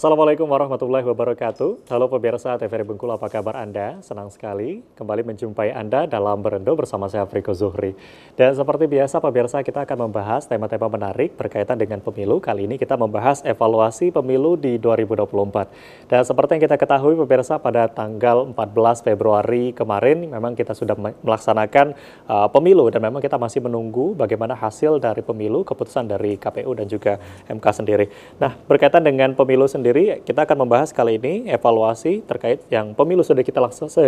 Assalamualaikum warahmatullahi wabarakatuh. Halo pemirsa TVRI Bengkulu, apa kabar Anda? Senang sekali kembali menjumpai Anda dalam Berendo bersama saya Friko Zuhri. Dan seperti biasa pemirsa kita akan membahas tema-tema menarik berkaitan dengan pemilu. Kali ini kita membahas evaluasi pemilu di 2024. Dan seperti yang kita ketahui pemirsa pada tanggal 14 Februari kemarin memang kita sudah melaksanakan uh, pemilu dan memang kita masih menunggu bagaimana hasil dari pemilu, keputusan dari KPU dan juga MK sendiri. Nah, berkaitan dengan pemilu sendiri sendiri kita akan membahas kali ini evaluasi terkait yang pemilu sudah kita,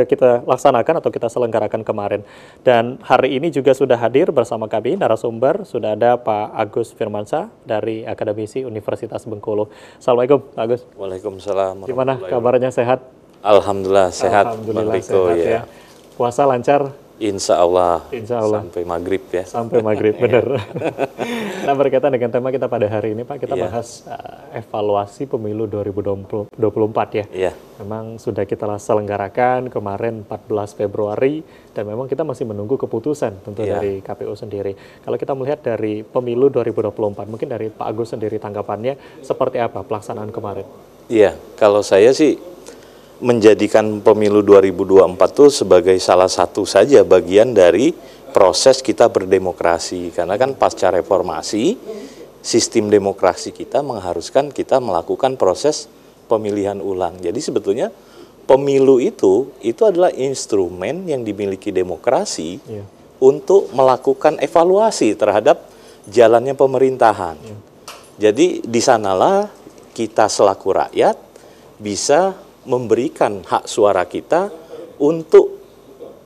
kita laksanakan atau kita selenggarakan kemarin. Dan hari ini juga sudah hadir bersama kami narasumber sudah ada Pak Agus Firmansyah dari Akademisi Universitas Bengkulu. Assalamualaikum Pak Agus. Waalaikumsalam. Gimana kabarnya sehat? Alhamdulillah sehat. Alhamdulillah Mariko, sehat ya. ya. Puasa lancar? Insya Allah, Insya Allah. sampai maghrib ya. Sampai maghrib, benar. nah berkaitan dengan tema kita pada hari ini Pak, kita yeah. bahas uh, evaluasi pemilu 2024 ya. Yeah. Memang sudah kita selenggarakan kemarin 14 Februari dan memang kita masih menunggu keputusan tentu yeah. dari KPU sendiri. Kalau kita melihat dari pemilu 2024, mungkin dari Pak Agus sendiri tanggapannya seperti apa pelaksanaan kemarin? Iya, kalau saya sih menjadikan pemilu 2024 itu sebagai salah satu saja bagian dari proses kita berdemokrasi karena kan pasca reformasi sistem demokrasi kita mengharuskan kita melakukan proses pemilihan ulang. Jadi sebetulnya pemilu itu itu adalah instrumen yang dimiliki demokrasi yeah. untuk melakukan evaluasi terhadap jalannya pemerintahan. Yeah. Jadi di sanalah kita selaku rakyat bisa memberikan hak suara kita untuk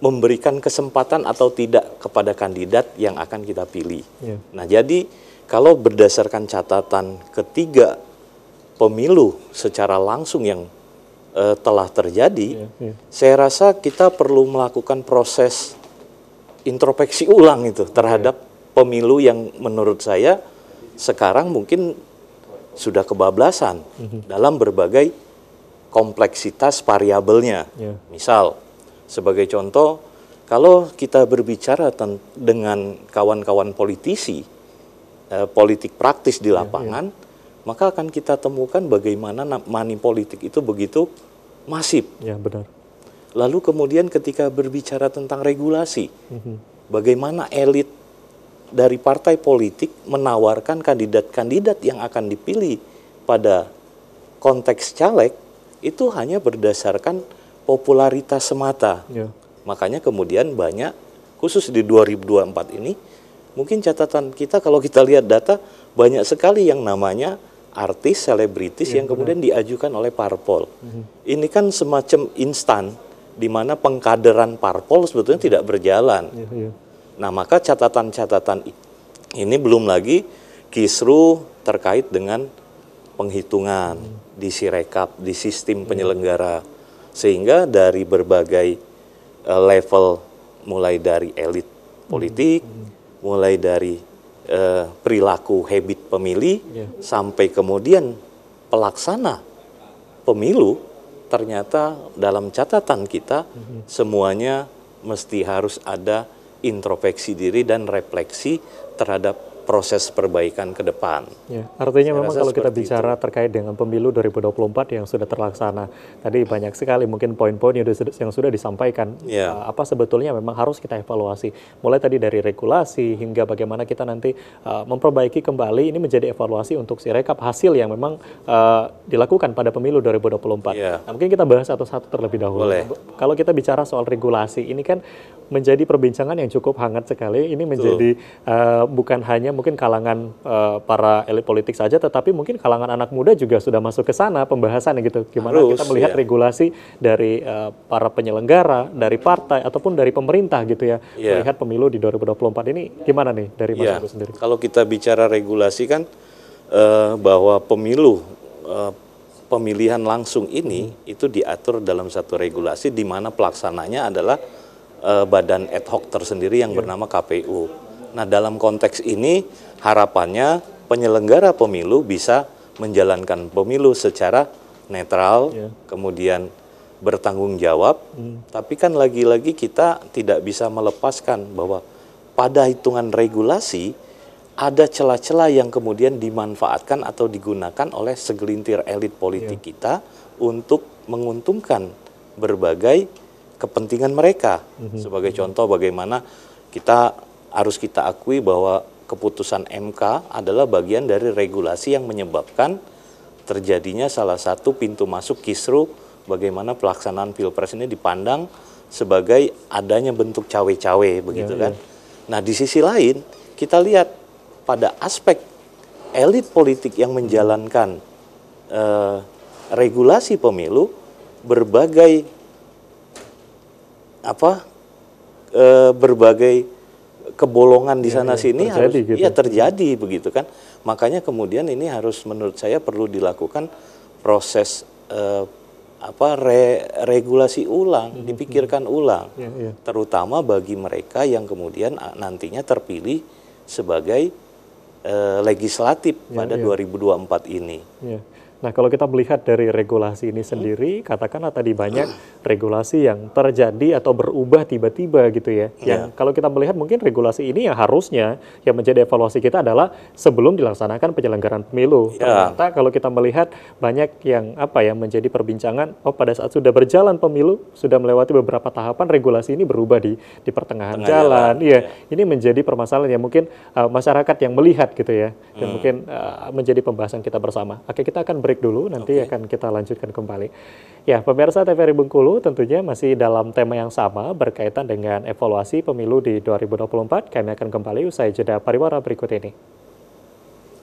memberikan kesempatan atau tidak kepada kandidat yang akan kita pilih. Yeah. Nah, jadi kalau berdasarkan catatan ketiga pemilu secara langsung yang uh, telah terjadi, yeah, yeah. saya rasa kita perlu melakukan proses introspeksi ulang itu terhadap pemilu yang menurut saya sekarang mungkin sudah kebablasan mm -hmm. dalam berbagai kompleksitas variabelnya. Yeah. Misal, sebagai contoh, kalau kita berbicara dengan kawan-kawan politisi, eh, politik praktis di ya, ya. lapangan, yeah, yeah. maka akan kita temukan bagaimana mani politik itu begitu masif. Ya, benar. Lalu kemudian ketika berbicara tentang regulasi, mm-hmm. bagaimana elit dari partai politik menawarkan kandidat-kandidat yang akan dipilih pada konteks caleg itu hanya berdasarkan popularitas semata. Ya. Makanya kemudian banyak khusus di 2024 ini mungkin catatan kita kalau kita lihat data banyak sekali yang namanya artis, selebritis ya, yang kemudian diajukan oleh parpol. Uh-huh. Ini kan semacam instan di mana pengkaderan parpol sebetulnya uh-huh. tidak berjalan. Ya, ya. Nah, maka catatan-catatan ini belum lagi kisru terkait dengan penghitungan, di sirekap, di sistem penyelenggara. Sehingga dari berbagai uh, level mulai dari elit politik, mulai dari uh, perilaku habit pemilih yeah. sampai kemudian pelaksana pemilu ternyata dalam catatan kita mhm. semuanya mesti harus ada introspeksi diri dan refleksi terhadap proses perbaikan ke depan. Ya, artinya Saya memang kalau kita bicara itu. terkait dengan pemilu 2024 yang sudah terlaksana, tadi banyak sekali mungkin poin-poin yang, yang sudah disampaikan. Ya. Ah, apa sebetulnya memang harus kita evaluasi, mulai tadi dari regulasi hingga bagaimana kita nanti uh, memperbaiki kembali ini menjadi evaluasi untuk si rekap hasil yang memang uh, dilakukan pada pemilu 2024. Ya. Nah, mungkin kita bahas satu-satu terlebih dahulu. Boleh. Kalau kita bicara soal regulasi, ini kan menjadi perbincangan yang cukup hangat sekali. Ini menjadi uh, bukan hanya mungkin kalangan uh, para elit politik saja, tetapi mungkin kalangan anak muda juga sudah masuk ke sana pembahasannya gitu. Gimana Harus, kita melihat yeah. regulasi dari uh, para penyelenggara, dari partai ataupun dari pemerintah gitu ya, yeah. melihat pemilu di 2024 ini gimana nih dari Mas yeah. sendiri? Kalau kita bicara regulasi kan uh, bahwa pemilu uh, pemilihan langsung ini hmm. itu diatur dalam satu regulasi di mana pelaksananya adalah badan ad hoc tersendiri yang iya. bernama KPU Nah, dalam konteks ini harapannya penyelenggara pemilu bisa menjalankan pemilu secara netral, yeah. kemudian bertanggung jawab. Mm. Tapi kan lagi-lagi kita tidak bisa melepaskan bahwa pada hitungan regulasi ada celah-celah yang kemudian dimanfaatkan atau digunakan oleh segelintir elit politik yeah. kita untuk menguntungkan berbagai kepentingan mereka. Mm -hmm. Sebagai contoh bagaimana kita harus kita akui bahwa keputusan MK adalah bagian dari regulasi yang menyebabkan terjadinya salah satu pintu masuk kisru bagaimana pelaksanaan pilpres ini dipandang sebagai adanya bentuk cawe-cawe begitu ya, kan. Ya. Nah di sisi lain kita lihat pada aspek elit politik yang menjalankan eh, regulasi pemilu berbagai apa eh, berbagai kebolongan di iya, sana ya, sini terjadi, harus gitu. ya terjadi begitu kan. Makanya kemudian ini harus menurut saya perlu dilakukan proses eh, apa re, regulasi ulang, -hmm. dipikirkan mhm. ulang, ya, ya. terutama bagi mereka yang kemudian eh, nantinya terpilih sebagai eh, legislatif ya, pada ya. 2024 ini. ya. Nah, kalau kita melihat dari regulasi ini sendiri, katakanlah tadi banyak regulasi yang terjadi atau berubah tiba-tiba gitu ya. Iya. Yang kalau kita melihat mungkin regulasi ini yang harusnya yang menjadi evaluasi kita adalah sebelum dilaksanakan penyelenggaraan pemilu. Yeah. Ternyata kalau kita melihat banyak yang apa yang menjadi perbincangan, oh pada saat sudah berjalan pemilu, sudah melewati beberapa tahapan regulasi ini berubah di di pertengahan Tengah jalan. Iya, yeah. ini menjadi permasalahan yang mungkin uh, masyarakat yang melihat gitu ya. Dan hmm. mungkin uh, menjadi pembahasan kita bersama. Oke, kita akan break dulu, nanti okay. akan kita lanjutkan kembali. Ya, pemirsa TVRI Bengkulu tentunya masih dalam tema yang sama berkaitan dengan evaluasi pemilu di 2024. Kami akan kembali usai jeda pariwara berikut ini.